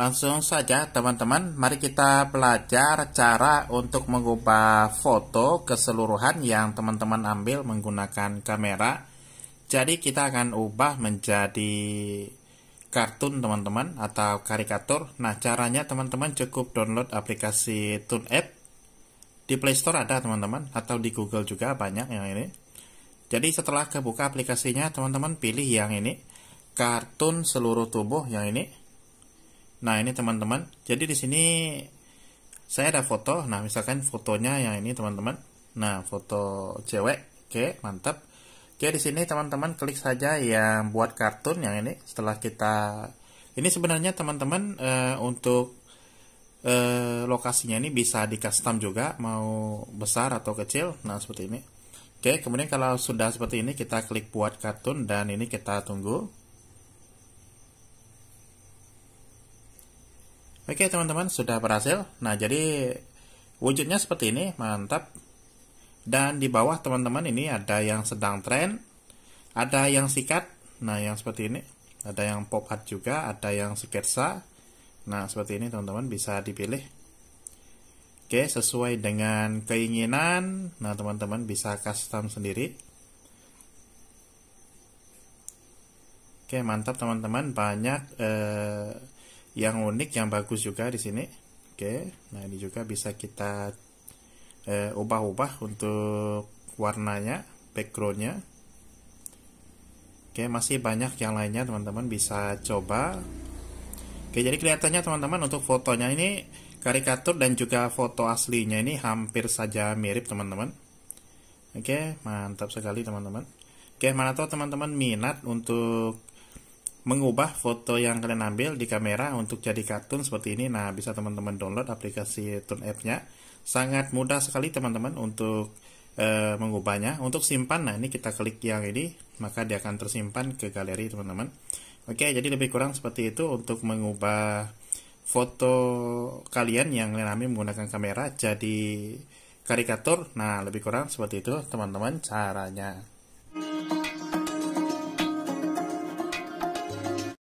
Langsung saja teman-teman, mari kita belajar cara untuk mengubah foto keseluruhan yang teman-teman ambil menggunakan kamera. Jadi kita akan ubah menjadi kartun teman-teman atau karikatur. Nah caranya teman-teman cukup download aplikasi Tune App. Di Play Store ada teman-teman atau di Google juga banyak yang ini. Jadi setelah kebuka aplikasinya teman-teman pilih yang ini. Kartun seluruh tubuh yang ini Nah, ini teman-teman. Jadi di sini saya ada foto. Nah, misalkan fotonya yang ini teman-teman. Nah, foto cewek. Oke, mantap. Oke, di sini teman-teman klik saja yang buat kartun yang ini. Setelah kita ini sebenarnya teman-teman e, untuk e, lokasinya ini bisa di custom juga mau besar atau kecil. Nah, seperti ini. Oke, kemudian kalau sudah seperti ini kita klik buat kartun dan ini kita tunggu. Oke teman-teman sudah berhasil. Nah jadi wujudnya seperti ini mantap. Dan di bawah teman-teman ini ada yang sedang trend ada yang sikat. Nah yang seperti ini ada yang pop art juga, ada yang sketsa. Nah seperti ini teman-teman bisa dipilih. Oke sesuai dengan keinginan. Nah teman-teman bisa custom sendiri. Oke mantap teman-teman banyak. Eh, yang unik yang bagus juga di sini oke nah ini juga bisa kita eh, ubah-ubah untuk warnanya backgroundnya oke masih banyak yang lainnya teman-teman bisa coba oke jadi kelihatannya teman-teman untuk fotonya ini karikatur dan juga foto aslinya ini hampir saja mirip teman-teman oke mantap sekali teman-teman oke mana tahu teman-teman minat untuk mengubah foto yang kalian ambil di kamera untuk jadi kartun seperti ini. Nah, bisa teman-teman download aplikasi Tune App-nya. Sangat mudah sekali teman-teman untuk e, mengubahnya. Untuk simpan, nah ini kita klik yang ini, maka dia akan tersimpan ke galeri teman-teman. Oke, jadi lebih kurang seperti itu untuk mengubah foto kalian yang kalian ambil menggunakan kamera jadi karikatur. Nah, lebih kurang seperti itu teman-teman caranya.